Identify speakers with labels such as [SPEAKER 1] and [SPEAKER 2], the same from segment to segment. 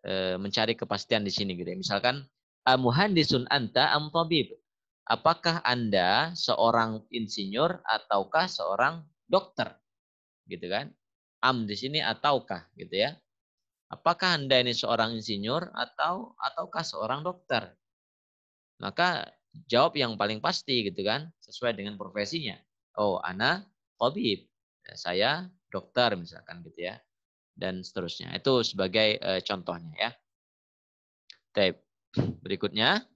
[SPEAKER 1] Eh, mencari kepastian di sini gitu ya. Misalkan amuhandisun ah, anta am tabib. Apakah Anda seorang insinyur ataukah seorang dokter? Gitu kan? Am di sini ataukah gitu ya. Apakah Anda ini seorang insinyur atau ataukah seorang dokter? Maka jawab yang paling pasti gitu kan, sesuai dengan profesinya. Oh, ana tabib. Saya dokter misalkan gitu ya dan seterusnya. Itu sebagai uh, contohnya ya. Taip. Berikutnya.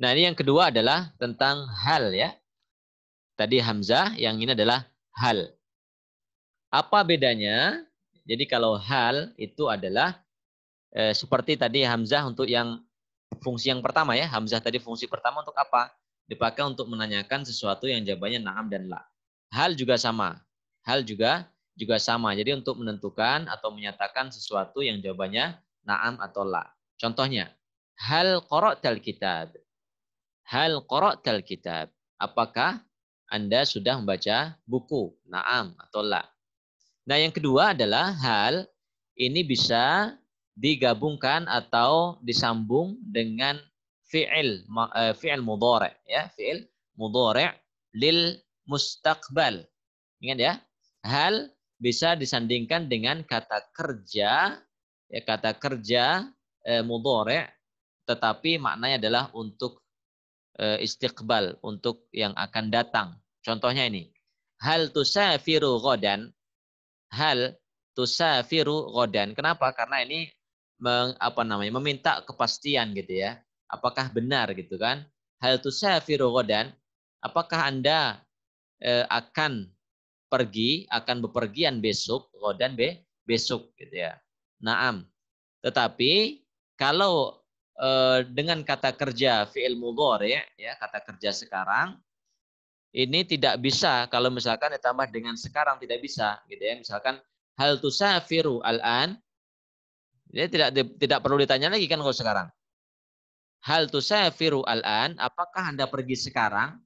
[SPEAKER 1] Nah, ini yang kedua adalah tentang hal ya. Tadi hamzah, yang ini adalah hal. Apa bedanya? Jadi kalau hal itu adalah eh, seperti tadi hamzah untuk yang fungsi yang pertama ya. Hamzah tadi fungsi pertama untuk apa? Dipakai untuk menanyakan sesuatu yang jawabannya naam dan la. Hal juga sama. Hal juga juga sama. Jadi untuk menentukan atau menyatakan sesuatu yang jawabannya na'am atau la. Contohnya, hal qara'tal kitab. Hal qara'tal kitab. Apakah Anda sudah membaca buku? Na'am atau la. Nah, yang kedua adalah hal ini bisa digabungkan atau disambung dengan fi'il eh, fi'il mudhari ya fi'il mudhari lil mustaqbal ingat ya hal bisa disandingkan dengan kata kerja, ya, kata kerja e, eh, mudore, tetapi maknanya adalah untuk e, istiqbal, untuk yang akan datang. Contohnya ini, hal tusafiru godan, hal tusafiru godan. Kenapa? Karena ini meng, apa namanya meminta kepastian gitu ya. Apakah benar gitu kan? Hal tusafiru godan, apakah Anda e, akan pergi akan bepergian besok, rodan be besok gitu ya. Naam. Tetapi kalau e, dengan kata kerja fi'il mudhari ya, ya kata kerja sekarang ini tidak bisa kalau misalkan ditambah dengan sekarang tidak bisa gitu ya misalkan hal tusafiru al-an ini tidak tidak perlu ditanya lagi kan kalau sekarang hal tusafiru al-an apakah Anda pergi sekarang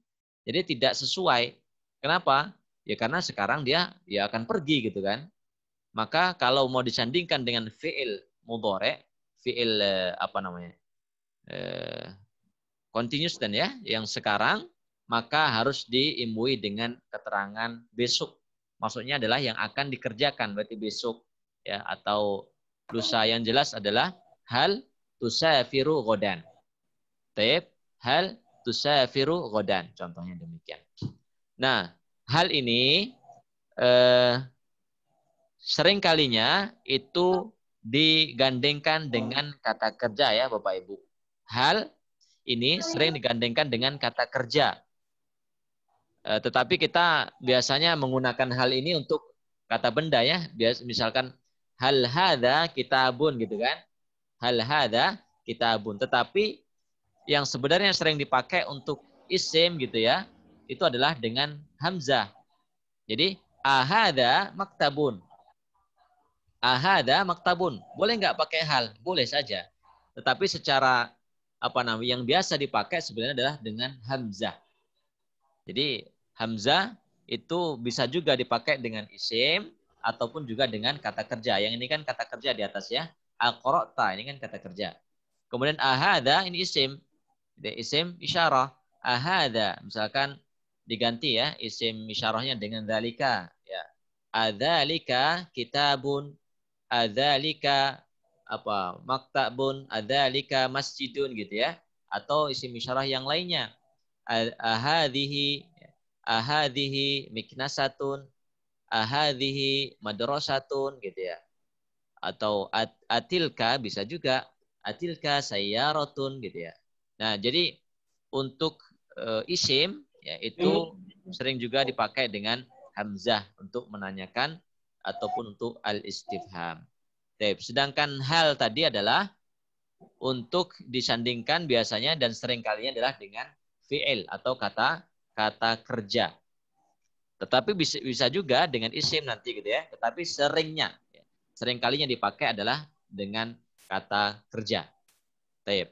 [SPEAKER 1] jadi tidak sesuai kenapa Ya karena sekarang dia ya akan pergi gitu kan. Maka kalau mau disandingkan dengan fi'il mudhari, fi'il eh, apa namanya? Eh, continuous dan ya yang sekarang maka harus diimbui dengan keterangan besok. Maksudnya adalah yang akan dikerjakan berarti besok ya atau lusa yang jelas adalah hal tusafiru godan. Taib, hal tusafiru godan. Contohnya demikian. Nah, hal ini eh, sering kalinya itu digandengkan dengan kata kerja ya Bapak Ibu. Hal ini sering digandengkan dengan kata kerja. Eh, tetapi kita biasanya menggunakan hal ini untuk kata benda ya. Bias, misalkan hal hada kitabun gitu kan. Hal hada kitabun. Tetapi yang sebenarnya sering dipakai untuk isim gitu ya itu adalah dengan hamzah. Jadi ahada maktabun. Ahada maktabun. Boleh nggak pakai hal? Boleh saja. Tetapi secara apa namanya yang biasa dipakai sebenarnya adalah dengan hamzah. Jadi hamzah itu bisa juga dipakai dengan isim ataupun juga dengan kata kerja. Yang ini kan kata kerja di atas ya. al ini kan kata kerja. Kemudian ahada ini isim. Jadi isim isyarah. Ahada misalkan diganti ya isim isyarahnya dengan zalika ya adzalika kitabun adzalika apa maktabun adzalika masjidun gitu ya atau isim isyarah yang lainnya ahadhihi ahadhihi miknasatun ahadhihi madrasatun gitu ya atau at, atilka bisa juga atilka sayyaratun gitu ya nah jadi untuk e, isim Ya, itu iya. sering juga dipakai dengan hamzah untuk menanyakan ataupun untuk al-istifham. Sedangkan hal tadi adalah untuk disandingkan biasanya dan sering kalinya adalah dengan fi'il atau kata kata kerja. Tetapi bisa, bisa juga dengan isim nanti gitu ya. Tetapi seringnya, ya. sering kalinya dipakai adalah dengan kata kerja. Taib.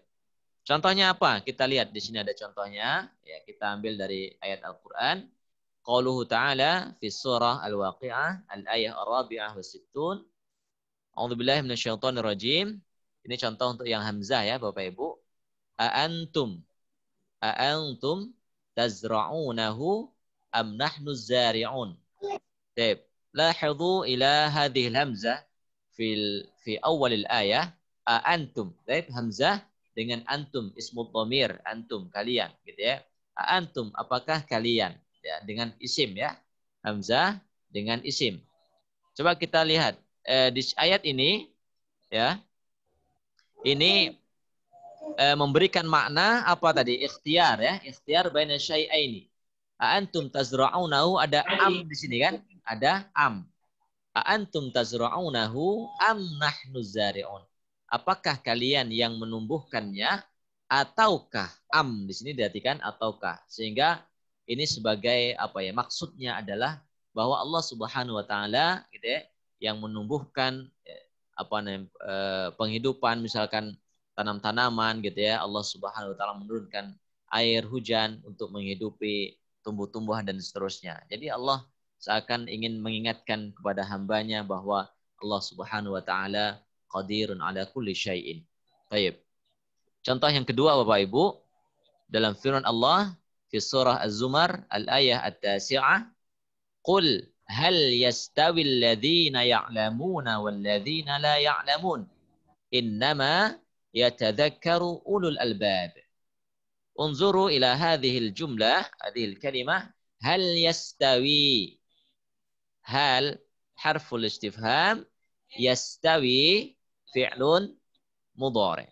[SPEAKER 1] Contohnya apa? Kita lihat di sini ada contohnya. Ya, kita ambil dari ayat Al-Quran. Qauluhu ta'ala fi surah Al-Waqi'ah al-ayah al rabiah wa sittun. minal minasyaitonir rajim. Ini contoh untuk yang hamzah ya Bapak Ibu. A'antum a'antum tazra'unahu am nahnu zari'un. Baik. Lahidhu ila hadhi al-hamzah fil fi awal al-ayah a'antum. Baik, hamzah dengan antum ismul domir antum kalian gitu ya antum apakah kalian ya dengan isim ya hamzah dengan isim coba kita lihat eh, di ayat ini ya ini eh, memberikan makna apa tadi ikhtiar ya ikhtiar baina syai'aini antum tazra'unahu ada am di sini kan ada am antum tazra'unahu am nahnu zari'un Apakah kalian yang menumbuhkannya ataukah am di sini diartikan ataukah sehingga ini sebagai apa ya maksudnya adalah bahwa Allah Subhanahu wa taala gitu ya, yang menumbuhkan ya, apa namanya eh, penghidupan misalkan tanam-tanaman gitu ya Allah Subhanahu wa taala menurunkan air hujan untuk menghidupi tumbuh-tumbuhan dan seterusnya. Jadi Allah seakan ingin mengingatkan kepada hambanya bahwa Allah Subhanahu wa taala qadirun ala kulli syai'in. Baik. Contoh yang kedua Bapak Ibu dalam firman Allah di surah Az-Zumar al-ayah at-tasi'ah qul hal yastawi alladhina ya'lamuna walladhina la ya'lamun innama yatadhakkaru ulul albab Unzuru انظروا إلى هذه الجملة هذه kalimah hal yastawi hal harful istifham yastawi fi'lun mudhari.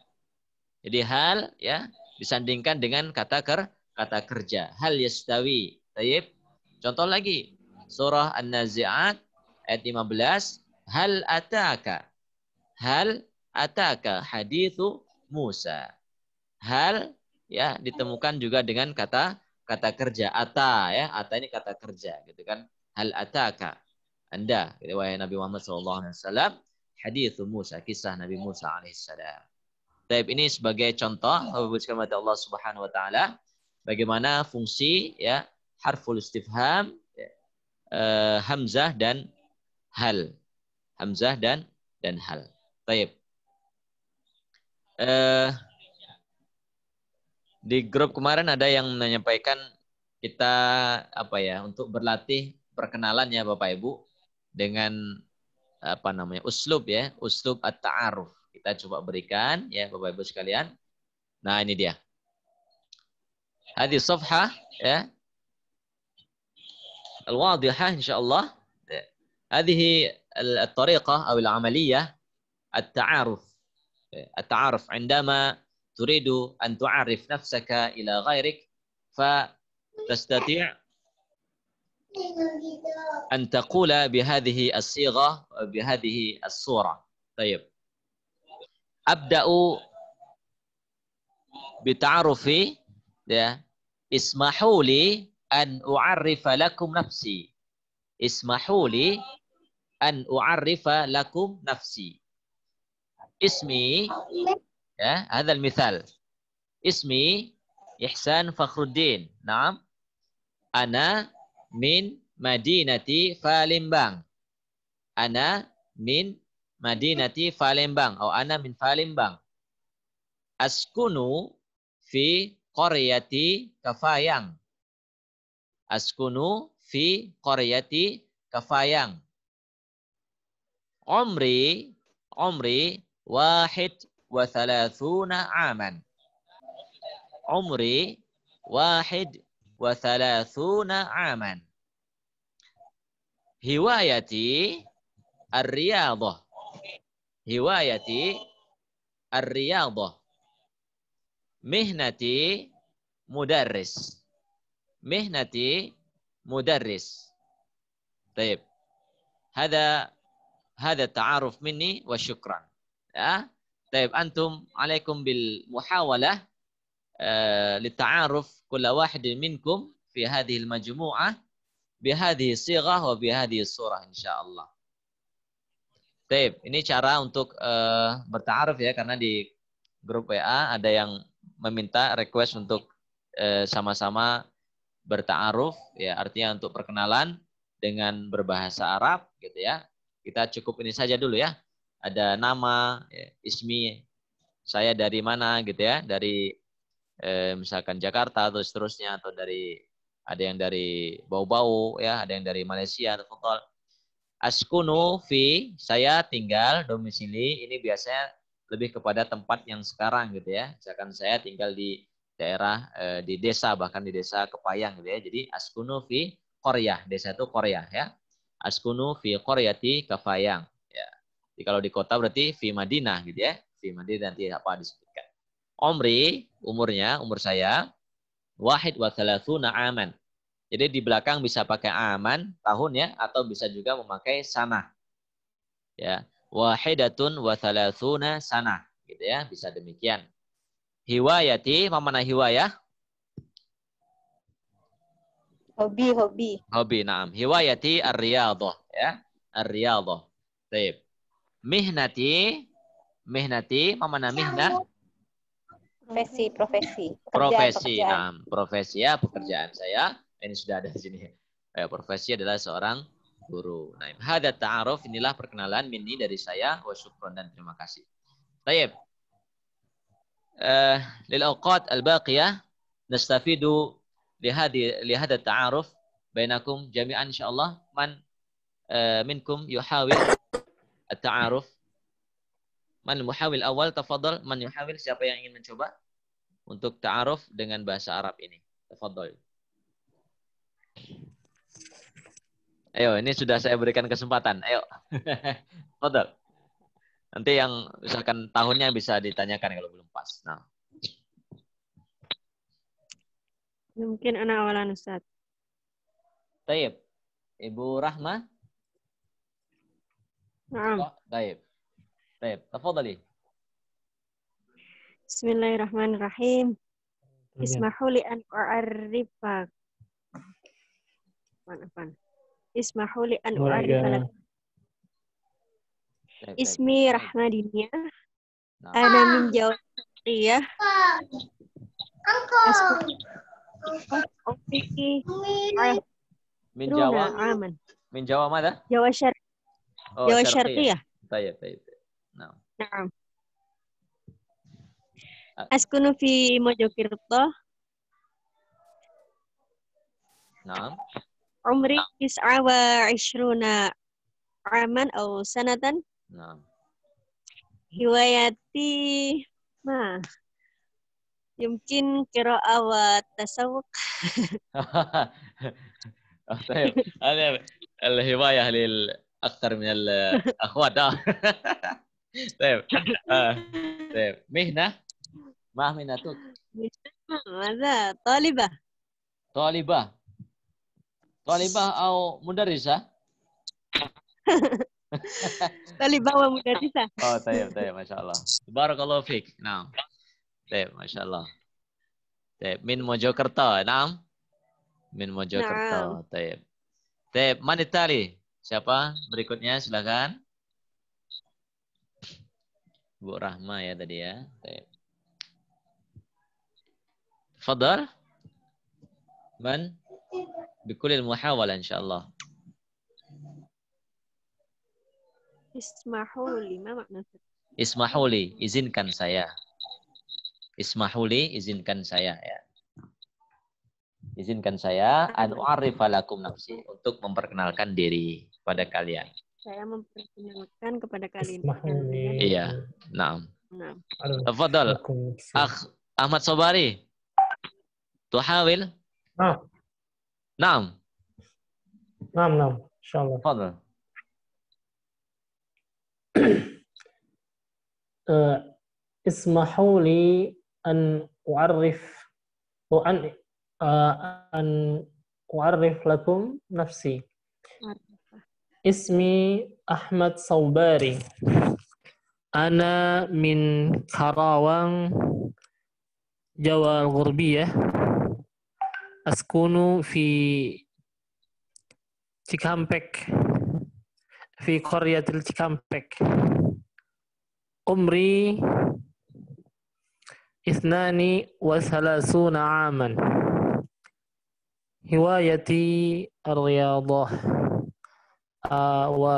[SPEAKER 1] Jadi hal ya disandingkan dengan kata ker kata kerja. Hal yastawi. Tayyib. Contoh lagi surah An-Nazi'at ayat 15 hal ataka hal ataka hadithu Musa. Hal ya ditemukan juga dengan kata kata kerja ata ya ata ini kata kerja gitu kan hal ataka anda Nabi Muhammad SAW Hadits Musa, kisah Nabi Musa alaihissalam. Taib ini sebagai contoh memberikan kepada Allah Subhanahu wa taala bagaimana fungsi ya harful istifham ya, eh, hamzah dan hal. Hamzah dan dan hal. Taib. Eh, di grup kemarin ada yang menyampaikan kita apa ya untuk berlatih perkenalan ya Bapak Ibu dengan apa namanya uslub ya uslub at-ta'aruf kita coba berikan ya Bapak Ibu sekalian nah ini dia hadis sofha ya al-wadihah insyaallah hadhihi al tariqah atau al-amaliyah at-ta'aruf at-ta'aruf عندما تريد أن تعرف نفسك إلى غيرك فتستطيع أن تقول بهذه الصيغة بهذه الصورة طيب أبدأ بتعرف اسمحوا لي أن أعرف لكم نفسي اسمحوا لي أن أعرف لكم نفسي اسمي هذا المثال اسمي إحسان فخر الدين نعم أنا min Madinati falimbang, Ana min Madinati falimbang, atau ana min falimbang. Askunu fi qaryati Kafayang. Askunu fi qaryati Kafayang. Umri omri wahid wa thalathuna aman. Umri wahid wa thalathuna aman. هوايتي الرياضة هوايتي الرياضة مهنتي مدرس مهنتي مدرس طيب هذا هذا التعارف مني وشكرا أه؟ طيب أنتم عليكم بالمحاولة آه للتعارف كل واحد منكم في هذه المجموعة bihadhi sighah wa bihadhi surah insyaallah. Baik, ini cara untuk uh, bertaaruf ya karena di grup WA ada yang meminta request untuk eh, sama-sama uh, bertaaruf ya artinya untuk perkenalan dengan berbahasa Arab gitu ya. Kita cukup ini saja dulu ya. Ada nama, ya, ismi saya dari mana gitu ya, dari eh, misalkan Jakarta atau seterusnya atau dari ada yang dari bau-bau ya, ada yang dari Malaysia atau Fokol. Askunu fi saya tinggal domisili ini biasanya lebih kepada tempat yang sekarang gitu ya. Misalkan saya tinggal di daerah eh, di desa bahkan di desa Kepayang gitu ya. Jadi askunu fi Korea, desa itu Korea ya. Askunu fi di Kepayang ya. Jadi kalau di kota berarti fi Madinah gitu ya. Fi Madinah nanti apa disebutkan. Omri umurnya, umur saya wahid wa thalathuna aman. Jadi di belakang bisa pakai aman tahun ya atau bisa juga memakai sana. Ya, wahidatun wa thalathuna sana gitu ya, bisa demikian. Hiwayati, mana hiwayah?
[SPEAKER 2] Hobi, hobi.
[SPEAKER 1] Hobi, naam. Hiwayati ar-riyadhah ya, ar-riyadhah. Baik. Mihnati, mihnati, mana mihna?
[SPEAKER 2] Profesi, profesi. Pekerjaan, profesi, pekerjaan. Nah,
[SPEAKER 1] profesi ya pekerjaan saya. Ini sudah ada di sini. Eh, profesi adalah seorang guru. Nah, hada ta'aruf inilah perkenalan mini dari saya. Wa syukron dan terima kasih. Baik. Eh, lil awqat al-baqiyah nastafidu li hadi li hada ta'aruf bainakum jami'an insyaallah man eh, minkum yuhawil at-ta'aruf Man muhawil awal tafadhal, man yuhawil siapa yang ingin mencoba untuk ta'aruf dengan bahasa Arab ini. Tafadhal. Ayo, ini sudah saya berikan kesempatan. Ayo. Tafadhal. Nanti yang misalkan tahunnya bisa ditanyakan kalau belum pas. Nah.
[SPEAKER 2] Mungkin anak awalan Ustaz.
[SPEAKER 1] Taib. Ibu Rahma?
[SPEAKER 2] Maaf. Oh, taib. Taib, Bismillahirrahmanirrahim. Ismahu li an u'arrifa. Maafan. Ismahu Ismi rahmadinya. Ana min jawab kriyah. Angkau. Min Jawa,
[SPEAKER 1] Min Jawa mana? Jawa Syar, Jawa Syar
[SPEAKER 2] Naam. Askunu fi Mojokerto. Naam. Umri tis'a wa ishruna aman au sanatan. Naam. Hiwayati ma yumkin kira awat tasawuk.
[SPEAKER 1] طيب hiwayah الهوايه للاكثر من akhwat Sip. Ah, sip. Mihna. Mah Mihna tuh.
[SPEAKER 2] Mana? toliba,
[SPEAKER 1] Talibah. muda risa,
[SPEAKER 2] mudarisa? wa muda mudarisa? Ah. Oh,
[SPEAKER 1] sayap, sayap. Masya Allah. Barakallahu fiqh. Nah. Sip. Masya Allah. Sip. Min Mojokerto. Nah. Min Mojokerto. Sip. Sip. Manitari. Siapa berikutnya? Silakan. Bu Rahma ya tadi ya. Fadar? Man? Bikulil muhawala insyaAllah.
[SPEAKER 2] Ismahuli, ma maknanya?
[SPEAKER 1] Ismahuli, izinkan saya. Ismahuli, izinkan saya ya. Izinkan saya an nafsi untuk memperkenalkan diri pada kalian
[SPEAKER 2] saya memperkenalkan kepada kalian.
[SPEAKER 3] Iya,
[SPEAKER 1] nah. Nah. Tafadhal. Akh Ahmad Sobari. Tuhawil? Nah. Naam.
[SPEAKER 3] Naam, naam. Insyaallah. Tafadhal. اسمحوا لي أن أعرف وأن أن أعرف لكم نفسي. اسمي أحمد صوباري أنا من خراوان جوا الغربية أسكن في تيكامبك في قرية التيكامبك عمري اثنان وثلاثون عاما هوايتي الرياضة Ah, wa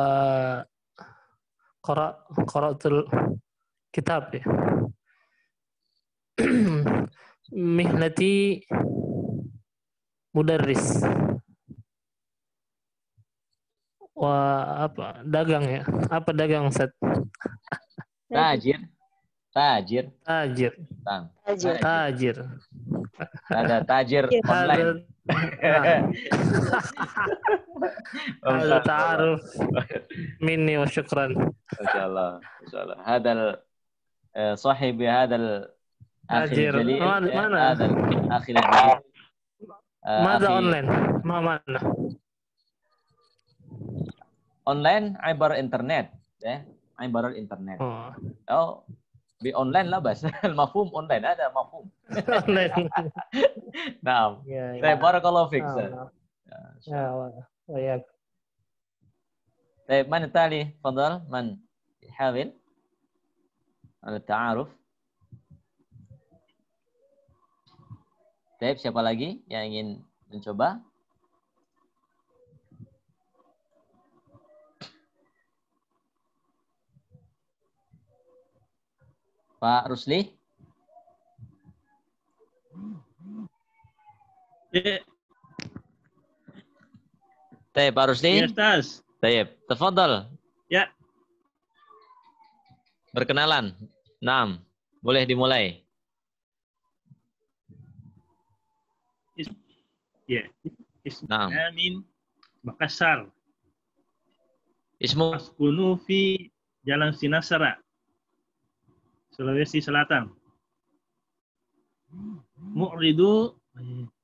[SPEAKER 3] qara qara'tul kitab ya. mihnati mudarris wa apa dagang ya apa dagang set tajir tajir tajir tajir tajir ada tajir iya. online. Halo nah. Taaruf. Mini wa syukran. Insyaallah, insyaallah. Hadal
[SPEAKER 1] eh, sahibi hadal tajir. Eh, mana? Hadal eh, akhir. online? Ma mana? Online ibar internet, ya. Ibar internet. Oh. oh di online lah bahasa mafhum online ada mafhum online nah ya, kalau barakallahu fiik
[SPEAKER 3] ya ya
[SPEAKER 1] طيب mana التالي تفضل من يحاول على التعارف طيب siapa lagi yang ingin mencoba Pak Rusli? Ya. Pak Rusli. Ya, Ustaz. tafadhal. Ya. Berkenalan. Nam, Boleh dimulai.
[SPEAKER 3] Ya.
[SPEAKER 4] Amin.
[SPEAKER 3] Makassar. Ismu Askunu fi Jalan Sinasara. Sulawesi Selatan. Mu'ridu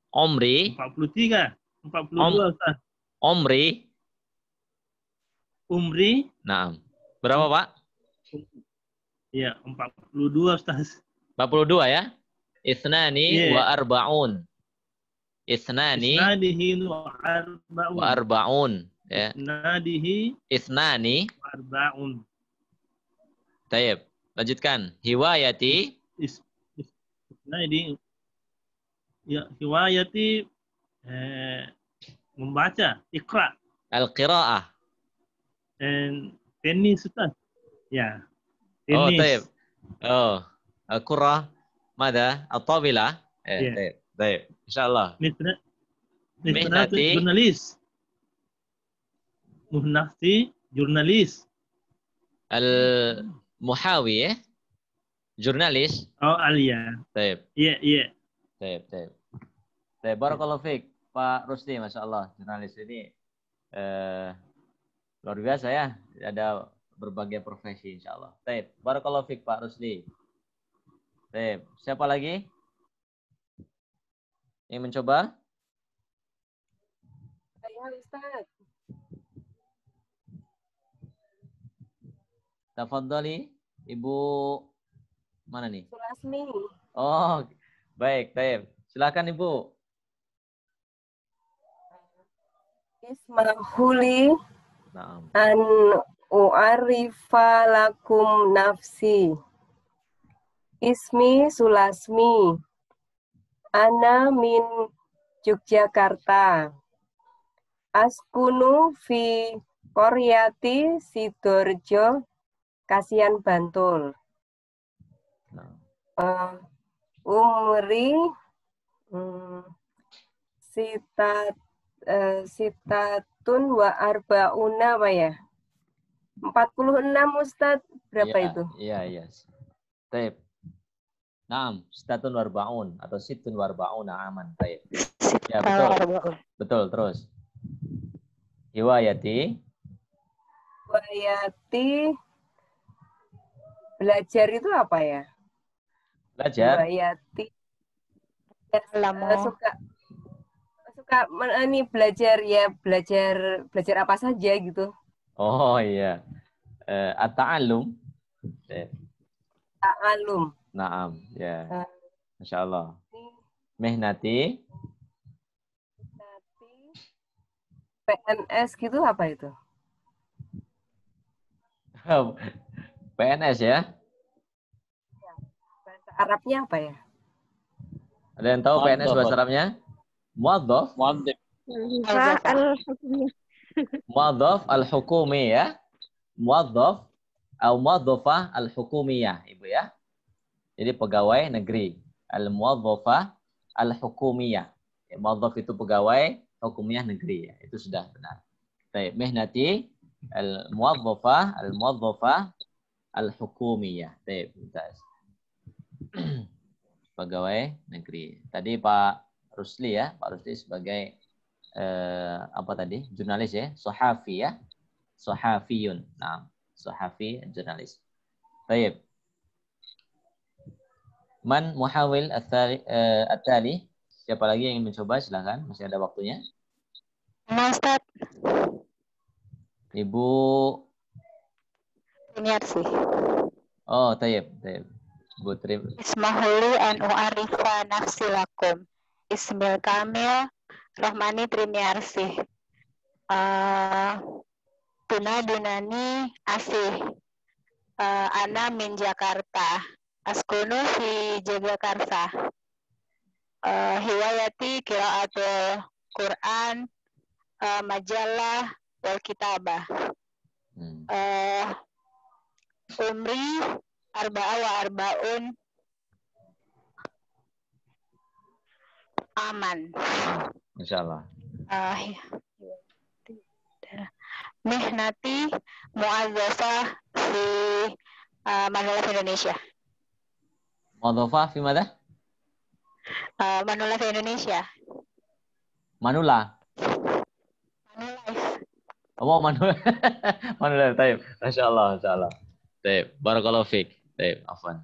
[SPEAKER 1] Omri 43 42 Om, Ustaz. Omri Umri Naam. Berapa, Pak? Iya, 42 Ustaz. 42 ya? Isnani yeah. wa arba'un. Isnani,
[SPEAKER 3] Isnadihi wa arba'un. Wa
[SPEAKER 1] arba'un. Ya. Isnadihi. Isnani.
[SPEAKER 3] Wa arba'un.
[SPEAKER 1] Taib. Lanjutkan. Hiwayati. Nah, ini
[SPEAKER 3] ya, hiwayati eh, membaca, ikra. Al-qira'ah. And tenis Ya. Tenis. Oh, taib
[SPEAKER 1] Oh. Al-qura. Mada? Al-tawila. Eh, yeah. taib taib InsyaAllah.
[SPEAKER 3] Mitra. Mihnati. Jurnalis.
[SPEAKER 1] Muhnati. Jurnalis. Al muhawi ya? Jurnalis? Oh, Alia. Taib. Iya, iya. Taib, taib. Taib, barakallahu Fik. Pak Rusdi, Masya Allah, jurnalis ini eh, luar biasa ya. Ada berbagai profesi, insya Allah. Taib, barakallahu Fik, Pak Rusdi. Taib, siapa lagi? Ini mencoba?
[SPEAKER 2] Saya, Ustaz.
[SPEAKER 1] Tafadhali. Ibu mana nih? Sulasmi. Oh, baik, baik. Silakan
[SPEAKER 2] Ibu. Ismahuli nah. an u'arifa lakum nafsi. Ismi Sulasmi. Ana min Yogyakarta. Askunu fi Koryati Sidorjo Kasihan Bantul. Uh, Umri um, Sita uh, eh, tun wa una apa ya? 46 Ustaz berapa ya, itu?
[SPEAKER 1] Iya, iya. Taib. Naam, sitatun warbaun atau situn warbaun aman. Taib. Ya, betul. Betul, terus. Hiwayati.
[SPEAKER 2] Hiwayati belajar itu apa ya? Belajar. Bayati. Lama. Eh, suka suka eh, ini belajar ya belajar belajar apa saja gitu.
[SPEAKER 1] Oh iya. Uh, At-ta'allum.
[SPEAKER 2] Ta'allum.
[SPEAKER 1] Naam, ya. Yeah. Masya Allah. Mehnati.
[SPEAKER 3] Mehnati. PNS gitu apa itu?
[SPEAKER 1] PNS ya?
[SPEAKER 2] Bahasa Arabnya apa ya?
[SPEAKER 1] Ada yang tahu PNS bahasa Arabnya? Muadzof. Muadzof al-hukumi ya. Muadzof atau muadzofa al-hukumiyah, Ibu ya. Jadi pegawai negeri. al muadzofa al-hukumiyah. Ya, itu pegawai, hukumiyah negeri ya. Itu sudah benar. Baik, mehnati al muadzofa al muadzofa al-hukumiyah. Pegawai negeri. Tadi Pak Rusli ya, Pak Rusli sebagai eh, apa tadi? Jurnalis ya, sahafi ya. Sahafiyun. Nah, sahafi jurnalis. Baik. Man muhawil atali, uh, eh, Siapa lagi yang ingin mencoba? Silahkan. Masih ada waktunya. Mas Ibu Senior sih. Oh, tayyib, tayyib. Bu Trim.
[SPEAKER 2] Ismahuli an u'arifa nafsi lakum. Ismail Kamil, Rohmani Trimiarsi. Uh, Tuna eh, Dunani Asih. Uh, Ana min Jakarta. Askunu fi Jagakarsa. Uh, eh, hiwayati kiraatul Quran. Uh, majalah wal kitabah. Hmm. Uh, umri arba'a wa arba'un aman. Insya Allah. Uh, ah, ya. Mihnati mu'azzafa di uh, ah, Manulaf Indonesia.
[SPEAKER 1] Mu'azzafa di mana?
[SPEAKER 2] Uh, Indonesia.
[SPEAKER 1] Manula. Oh, Manula. Manula, taib. Masya Allah, Masya Allah. Baik, barakallahu fiik. Baik, afwan.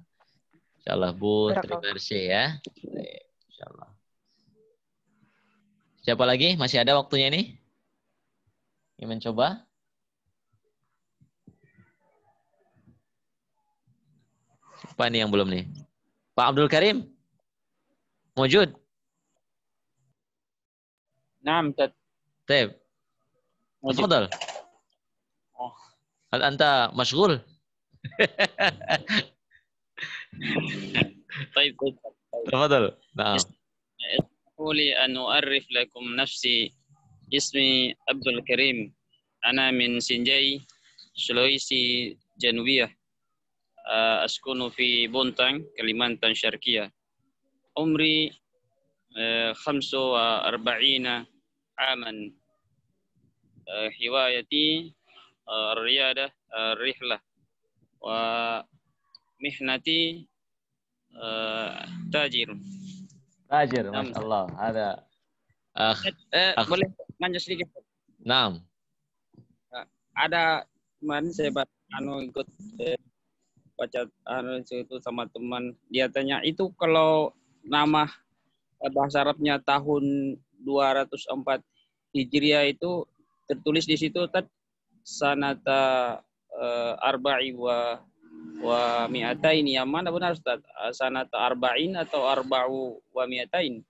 [SPEAKER 1] Insyaallah Bu, terima kasih ya. Baik, insyaallah. Siapa lagi? Masih ada waktunya ini? Ingin mencoba? Siapa nih yang belum nih? Pak Abdul Karim? Mujud? Naam, Tad. Tep. Oh. Hal anta مشغول؟
[SPEAKER 3] طيب،, طيب،, طيب
[SPEAKER 1] تفضل نعم
[SPEAKER 3] اسمحوا
[SPEAKER 4] لي أن أعرف لكم نفسي اسمي عبد الكريم أنا من سنجاي سلويسي جنوبية آه، أسكن في بونتان كليمانتان شرقية عمري 45 آه، وأربعين عاما آه، هوايتي الرياضه الرحلة wa mihnati uh, tajir.
[SPEAKER 1] Tajir, Masya Allah. Ada. Uh,
[SPEAKER 4] eh, eh boleh lanjut sedikit? Naam. ada teman saya baru, anu ikut eh, baca anu itu sama teman dia tanya itu kalau nama eh, bahasa Arabnya tahun 204 Hijriah itu tertulis di situ tet sanata uh, arba'i wa wa mi'atain yang mana benar Ustaz? Eh, sanata arba'in atau arba'u wa mi'atain?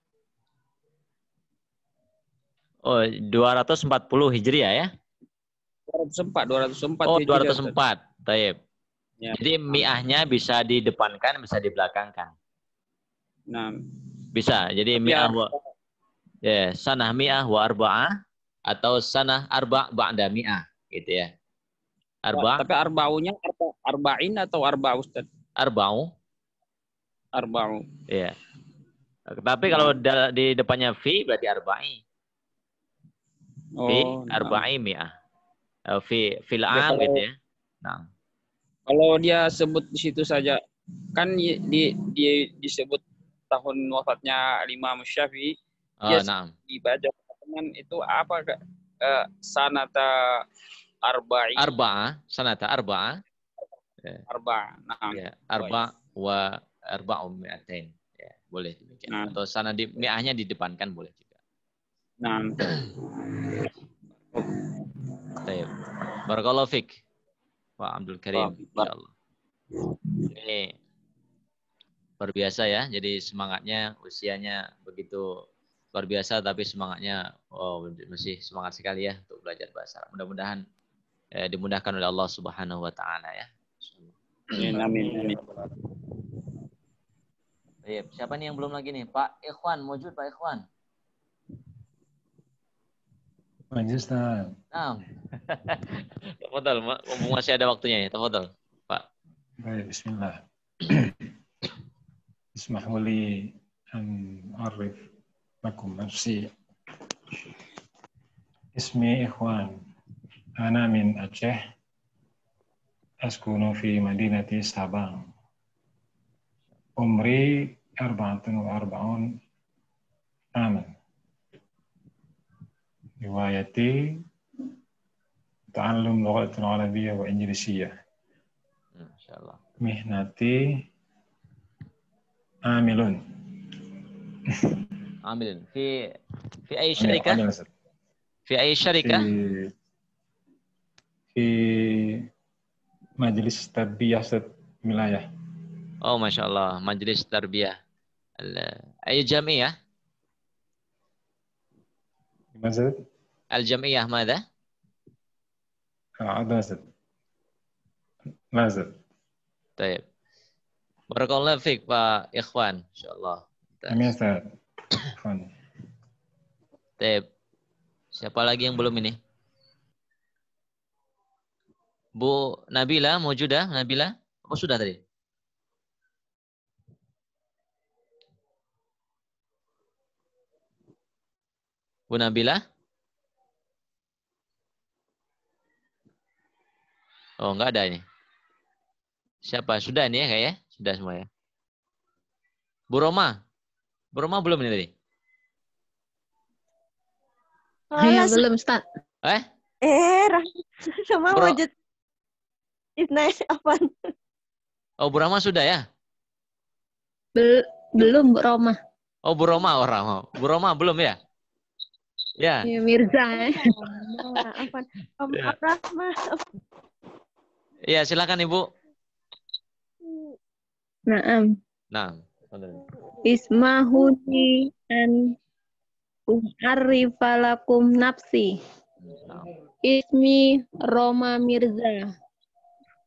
[SPEAKER 1] Oh, 240 Hijriah ya?
[SPEAKER 4] 204, 204. Oh, 204.
[SPEAKER 1] Taib. Ya. Jadi mi'ahnya bisa di depankan, bisa di belakangkan. Nah. Bisa. Jadi mi'ah ya, wa ya, yeah, sanah mi'ah wa arba'ah atau sanah arba' ba'da mi'ah gitu ya. Arba. Tapi
[SPEAKER 4] arbaunya arba, arba'in atau arba ustad? Arba'u. Arba'u. Iya. Tapi kalau hmm. di
[SPEAKER 1] depannya fi berarti arba'i. Oh, fi arba'i nah. mi'ah. Fi eh, fil ya, am gitu ya.
[SPEAKER 4] Nah. Kalau dia sebut di situ saja kan di, di disebut tahun wafatnya lima Syafi'i. Oh, dia nah. dibaca teman itu apa kak? Eh, sanata arba'i arba'a
[SPEAKER 1] ah, sanata arba'a ah. ya.
[SPEAKER 4] Arba, nah
[SPEAKER 1] ya, arba' wa Arba um mi'atain ya boleh demikian nah. atau sana di mi'ahnya didepankan boleh juga nah Baik. Barakallahu fik. Pak Abdul Karim Allah. Ini luar biasa ya. Jadi semangatnya usianya begitu luar biasa tapi semangatnya oh, masih semangat sekali ya untuk belajar bahasa. Mudah-mudahan eh, dimudahkan oleh Allah Subhanahu wa taala ya. Amin. Amin. Baik, siapa nih yang belum lagi nih? Pak Ikhwan, wujud Pak Ikhwan.
[SPEAKER 3] Majlis Nah.
[SPEAKER 1] Tafadhal, mumpung masih ada waktunya ya. Tafadhal, Pak.
[SPEAKER 3] Baik, bismillah. Bismahuli an Arif lakum لكم Ismi Ikhwan. Ana min Aceh, askunu fi madinati Sabang. Umri 44 wa arba'un aman. Riwayati ta'allum lughatul arabiyyah wa injilisiyyah. Insyaallah. Mihnati amilun.
[SPEAKER 1] amilun. Fi fi ay syarikah? Fi ay syarikah?
[SPEAKER 3] Fi di Majelis Tarbiyah Wilayah.
[SPEAKER 1] Oh, Masya Allah. Majelis Tarbiyah. Ayo jamiah Al-jamiyah mada?
[SPEAKER 3] عضلة مازل طيب
[SPEAKER 1] baik الله fiqh, Pak Ikhwan InsyaAllah.
[SPEAKER 3] Amin, Ustaz. Ikhwan
[SPEAKER 1] baik siapa lagi yang belum ini Bu Nabila mau Mojuda, Nabila, apa oh, sudah tadi? Bu Nabila? Oh, enggak ada ini. Siapa? Sudah ini ya kayaknya? Sudah semua ya. Bu Roma. Bu Roma belum ini tadi?
[SPEAKER 2] Oh, ya, belum, Ustaz. Eh? Eh, sama Bro. wujud. Isna apa?
[SPEAKER 1] Oh, Bu Roma sudah ya?
[SPEAKER 2] Bel belum, Bu Roma.
[SPEAKER 1] Oh, Bu Roma, oh, Roma. Bu Roma belum ya? Ya.
[SPEAKER 2] ya Mirza. Ya. Ya, apa? Om ya.
[SPEAKER 1] Iya silakan Ibu. Naam. Naam.
[SPEAKER 2] Ismahuni an arifalakum nafsi. Ismi Roma Mirza.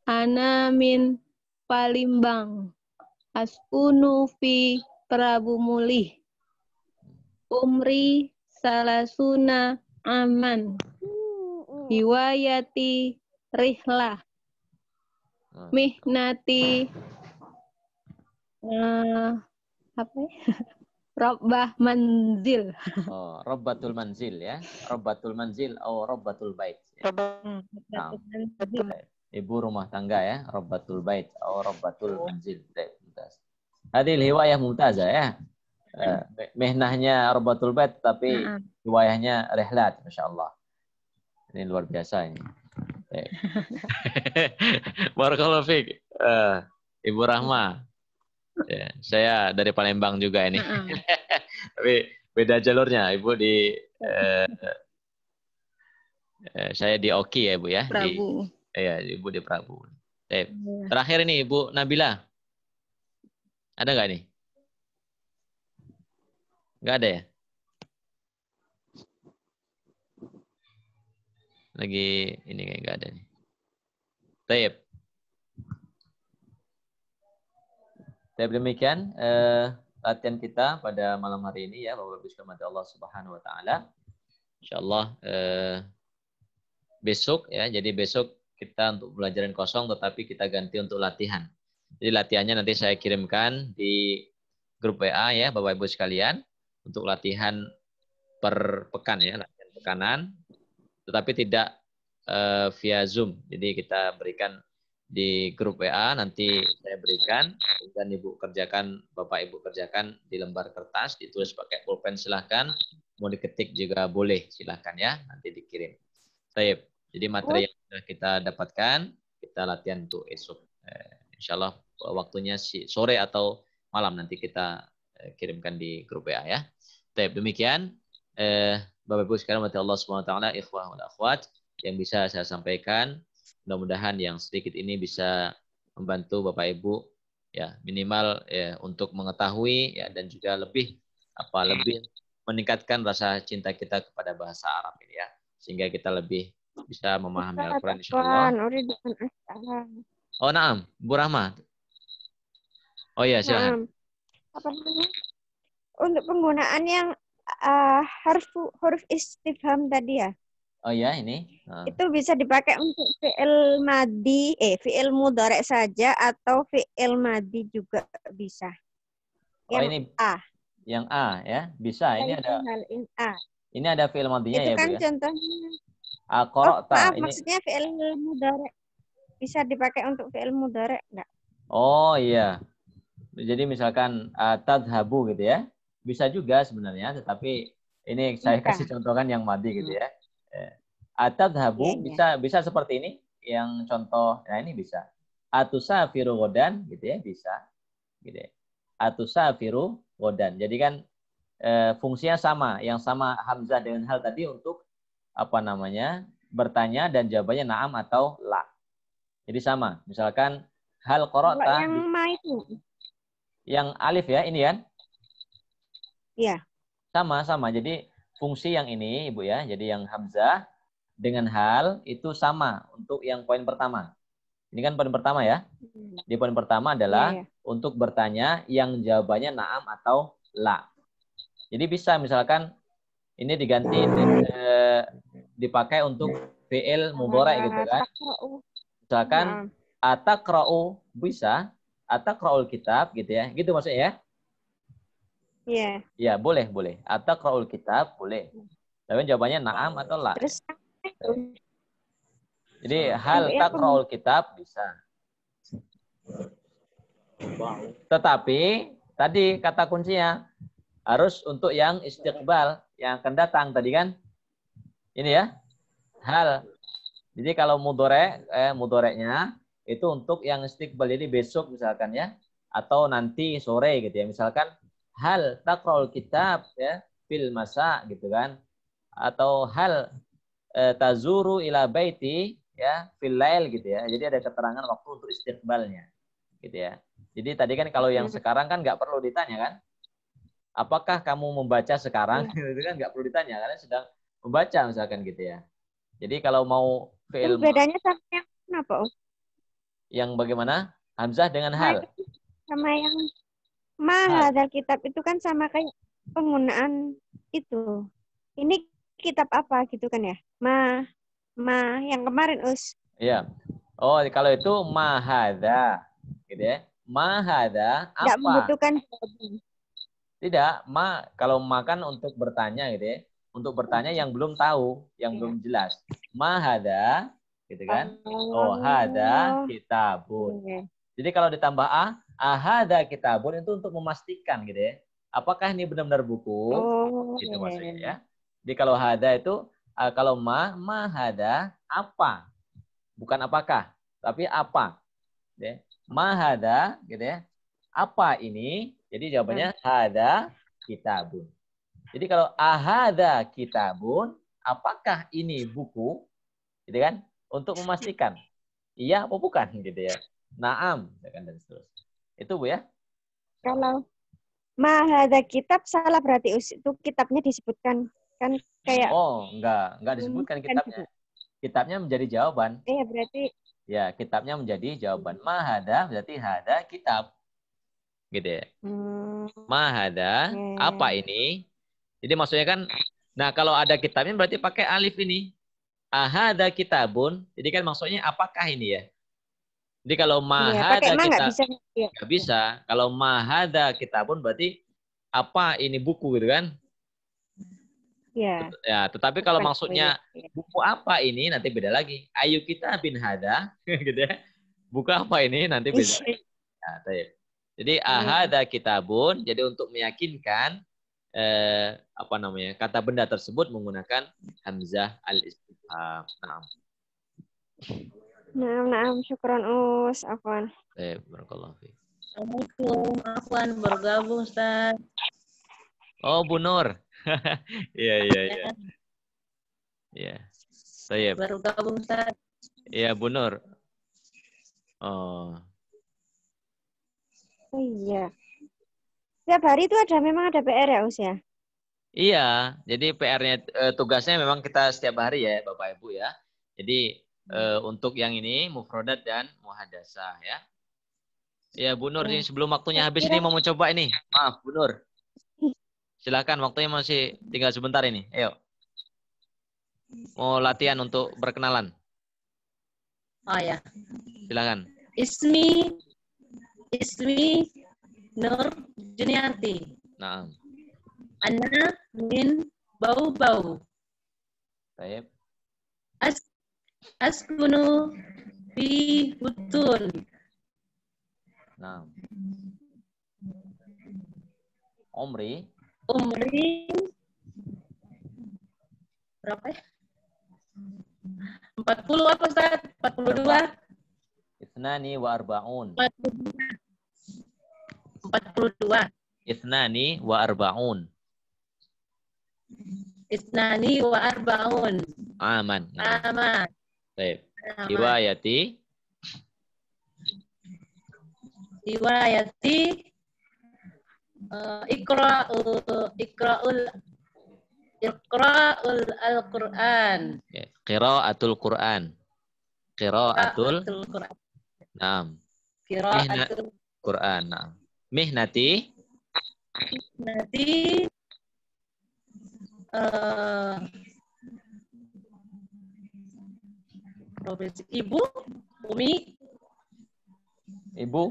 [SPEAKER 2] Ana min Palimbang. Askunu fi Prabu Mulih. Umri salasuna aman. Hiwayati rihlah. Hmm. Mihnati uh, apa ya? Robbah manzil.
[SPEAKER 1] Oh, Robbatul manzil ya. Robbatul manzil atau oh, Robbatul bait. Ya. Robbatul
[SPEAKER 2] nah
[SPEAKER 1] ibu rumah tangga ya, robbatul bait atau robbatul oh. manzil. Hadil hiwayah mumtazah ya. Eh, mehnahnya robbatul bait tapi hiwayahnya rehlat masya Allah. Ini luar biasa ini. Barakallahu fiik. Eh, ibu Rahma. Ya, saya dari Palembang juga ini. tapi beda jalurnya. Ibu di eh, saya di Oki ya, Bu ya. Prabu. Di Iya, Ibu De Prabu. Eh, ya. terakhir ini Ibu Nabila. Ada nggak nih? Nggak ada ya? Lagi ini kayak nggak ada nih. Taib. Taib demikian eh, latihan kita pada malam hari ini ya Bapak Ibu sekalian Allah Subhanahu wa taala. Insyaallah eh, besok ya. Jadi besok kita untuk pelajaran kosong tetapi kita ganti untuk latihan. Jadi latihannya nanti saya kirimkan di grup WA ya Bapak Ibu sekalian untuk latihan per pekan ya, latihan pekanan tetapi tidak uh, via Zoom. Jadi kita berikan di grup WA nanti saya berikan dan Ibu kerjakan Bapak Ibu kerjakan di lembar kertas ditulis pakai pulpen silahkan mau diketik juga boleh silahkan ya nanti dikirim. Saya, Jadi oh, materi yang sudah kita dapatkan, kita latihan untuk esok. Eh, insya Allah waktunya sore atau malam nanti kita eh, kirimkan di grup WA ya. Baik, demikian. Eh, Bapak Ibu sekarang mati Allah SWT, ikhwah wal akhwat, yang bisa saya sampaikan. Mudah-mudahan yang sedikit ini bisa membantu Bapak Ibu ya minimal ya, untuk mengetahui ya dan juga lebih apa lebih meningkatkan rasa cinta kita kepada bahasa Arab ini ya sehingga kita lebih bisa memahami Al-Quran insyaAllah. Oh naam, Bu Rahma. Oh iya, silahkan.
[SPEAKER 2] Apa namanya? Untuk penggunaan yang uh, ah, huruf, huruf istifham tadi ya.
[SPEAKER 1] Oh iya, ini. Uh.
[SPEAKER 2] Itu bisa dipakai untuk fi'il madi, eh fi'il mudorek saja atau fi'il madi juga bisa. Oh, yang oh ini A.
[SPEAKER 1] Yang A ya, bisa. ini ada. A. Ini ada fi'il madinya ya, kan ya?
[SPEAKER 2] contohnya
[SPEAKER 1] Akorok ah, Oh, maaf, ini... maksudnya
[SPEAKER 2] fi'il mudhari. Bisa dipakai untuk fi'il mudhari enggak?
[SPEAKER 1] Oh iya. Jadi misalkan uh, tadhabu gitu ya. Bisa juga sebenarnya, tetapi ini saya Bisa. kasih contohkan yang mati gitu hmm. ya. Eh, Atadhabu ah, ya, ya. bisa bisa seperti ini yang contoh nah ini bisa. Atusa firu godan gitu ya, bisa. Gitu ya. firu godan. Jadi kan e, fungsinya sama, yang sama hamzah dengan hal tadi untuk apa namanya bertanya dan jawabannya naam atau la. Jadi sama. Misalkan hal korota. Yang
[SPEAKER 2] ma itu.
[SPEAKER 1] Yang alif ya ini kan? Iya. Sama sama. Jadi fungsi yang ini ibu ya. Jadi yang hamzah dengan hal itu sama untuk yang poin pertama. Ini kan poin pertama ya. Hmm. Di poin pertama adalah ya, ya. untuk bertanya yang jawabannya naam atau la. Jadi bisa misalkan ini diganti hmm. eh, dipakai untuk fi'il mudhari gitu kan. Misalkan nah. atakra'u bisa, atakra'ul kitab gitu ya. Gitu maksudnya ya? Iya. Yeah. Iya, boleh, boleh. Atakra'ul kitab boleh. Tapi jawabannya na'am atau la. Terus jadi hal takraul kitab bisa. Tetapi tadi kata kuncinya harus untuk yang istiqbal yang akan datang tadi kan ini ya hal. Jadi kalau mudore eh, mudoreknya itu untuk yang istiqbal jadi besok misalkan ya atau nanti sore gitu ya misalkan hal takrol kitab ya fil masa gitu kan atau hal eh, tazuru ila baiti ya fil lail gitu ya jadi ada keterangan waktu untuk istiqbalnya gitu ya jadi tadi kan kalau yang iya. sekarang kan nggak perlu ditanya kan apakah kamu membaca sekarang gitu kan nggak perlu ditanya karena sedang membaca misalkan gitu ya. Jadi kalau mau ke Bedanya
[SPEAKER 2] sama yang mana, Pak?
[SPEAKER 1] Yang bagaimana? Hamzah dengan hal.
[SPEAKER 2] Sama yang mahadal kitab itu kan sama kayak penggunaan itu. Ini kitab apa gitu kan ya? Ma, ma yang kemarin us.
[SPEAKER 1] Iya. Oh, kalau itu mahada, gitu ya? Mahada apa? Tidak membutuhkan. Tidak, ma kalau makan untuk bertanya gitu ya untuk bertanya yang belum tahu, yang iya. belum jelas. Mahada, gitu kan?
[SPEAKER 3] Oh, oh hada
[SPEAKER 1] kitabun. Iya. Jadi kalau ditambah a, ahada kitabun itu untuk memastikan gitu ya. Apakah ini benar-benar buku?
[SPEAKER 3] Oh, gitu iya, maksudnya ya.
[SPEAKER 1] Jadi kalau hada itu uh, kalau ma, mahada apa? Bukan apakah, tapi apa. Gitu ya. Mahada, gitu ya. Apa ini? Jadi jawabannya hada kitabun. Jadi kalau ahada kitabun, apakah ini buku? Gitu kan? Untuk memastikan iya bukan gitu ya. Naam gitu kan dan seterusnya. Itu Bu ya.
[SPEAKER 2] Kalau mahada kitab salah berarti itu kitabnya disebutkan kan kayak Oh,
[SPEAKER 1] enggak, enggak disebutkan kitabnya. Gitu. Kitabnya menjadi jawaban. Iya, eh, berarti Ya, kitabnya menjadi jawaban. Mahada berarti hada kitab. Gitu ya. Hmm. Mahada, okay. apa ini? Jadi maksudnya kan, nah kalau ada kitabnya berarti pakai alif ini. Ahada kitabun. Jadi kan maksudnya apakah ini ya? Jadi kalau iya, mahada ya, kita bisa. Ya. Gak bisa. Kalau mahada kitabun berarti apa ini buku gitu kan? Ya. ya tetapi kalau Bukan maksudnya buku apa ini nanti beda lagi. Ayu kita bin hada gitu ya. Buku apa ini nanti beda. Iya. Nah, jadi jadi iya. ahada kitabun. Jadi untuk meyakinkan eh, apa namanya kata benda tersebut menggunakan hamzah al istifham. Nah.
[SPEAKER 2] Nah, nah, Syukron, Us. Afwan.
[SPEAKER 1] eh barakallahu fiik.
[SPEAKER 3] Assalamualaikum. Afwan, bergabung, Ustaz.
[SPEAKER 1] Oh, Bu Nur. Iya, iya, iya. Iya. Saya
[SPEAKER 3] bergabung, Ustaz.
[SPEAKER 1] Iya, Bu Nur. Oh.
[SPEAKER 2] Iya setiap hari itu ada memang ada PR ya Us ya?
[SPEAKER 1] Iya, jadi PR-nya eh, tugasnya memang kita setiap hari ya Bapak Ibu ya. Jadi hmm. eh, untuk yang ini mufrodat dan muhadasah ya. Ya Bu Nur, ini iya. sebelum waktunya habis ini mau mencoba ini. Maaf Bu Nur. Silakan waktunya masih tinggal sebentar ini. Ayo. Mau latihan untuk berkenalan. Oh ya. Silakan.
[SPEAKER 3] Ismi Ismi Nur Juniati. Naam. Ana min
[SPEAKER 2] bau bau. Baik. As askunu fi butun. Naam. Umri. Umri berapa ya? Empat puluh apa Ustaz? 42.
[SPEAKER 1] Isnani wa arbaun. dua. 42. Isnani wa arba'un.
[SPEAKER 3] Isnani wa arba'un.
[SPEAKER 1] Aman. Ya. Aman. Baik. Riwayati.
[SPEAKER 3] Riwayati.
[SPEAKER 2] Uh, eh, ikra'u ikra'ul
[SPEAKER 3] Iqraul al-Qur'an.
[SPEAKER 1] Okay. Ya, qira'atul Qur'an. Qira'atul Qur'an. Naam.
[SPEAKER 3] Qira'atul
[SPEAKER 1] Qur'an. Naam. Mihnati.
[SPEAKER 3] Mihnati.
[SPEAKER 2] Uh, Ibu, Umi. Ibu.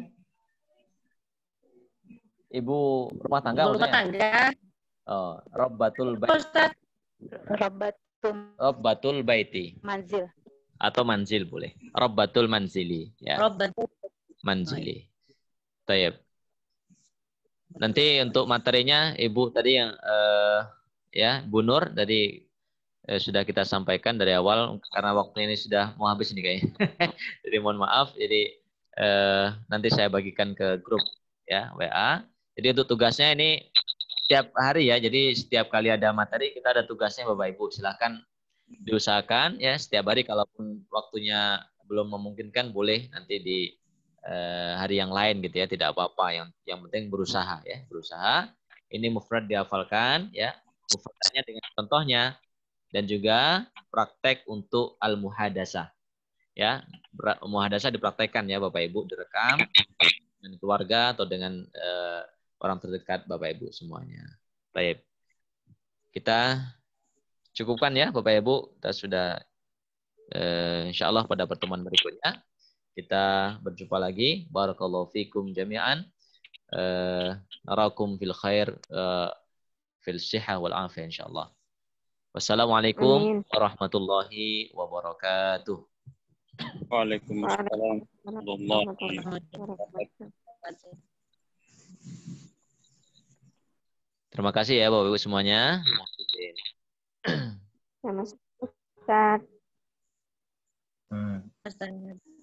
[SPEAKER 1] Ibu rumah tangga. rumah tangga. Oh, Robbatul Baiti.
[SPEAKER 4] Robbatul.
[SPEAKER 1] Robbatul Baiti. Manzil. Atau manzil boleh. Robbatul manzili.
[SPEAKER 4] Ya. Robbatul.
[SPEAKER 1] Manzili. Tayyip. Nanti untuk materinya Ibu tadi yang eh, ya Bu Nur tadi eh, sudah kita sampaikan dari awal karena waktu ini sudah mau habis nih kayaknya. jadi mohon maaf. Jadi eh, nanti saya bagikan ke grup ya WA. Jadi untuk tugasnya ini setiap hari ya. Jadi setiap kali ada materi kita ada tugasnya Bapak Ibu. Silahkan diusahakan ya setiap hari kalaupun waktunya belum memungkinkan boleh nanti di Eh, hari yang lain gitu ya, tidak apa-apa. Yang yang penting berusaha ya, berusaha. Ini mufrad dihafalkan ya, mufradnya dengan contohnya dan juga praktek untuk al muhadasa ya muhadasa dipraktekkan ya bapak ibu direkam dengan keluarga atau dengan uh, orang terdekat bapak ibu semuanya baik kita cukupkan ya bapak ibu kita sudah uh, insya pada pertemuan berikutnya kita berjumpa lagi. Barakallahu fikum jami'an. Uh, narakum fil khair eh, fil siha wal afiyah insyaallah. Wassalamualaikum Amin. warahmatullahi wabarakatuh. Waalaikumsalam
[SPEAKER 2] warahmatullahi wabarakatuh.
[SPEAKER 1] Terima kasih ya Bapak Ibu semuanya.
[SPEAKER 2] Sama-sama.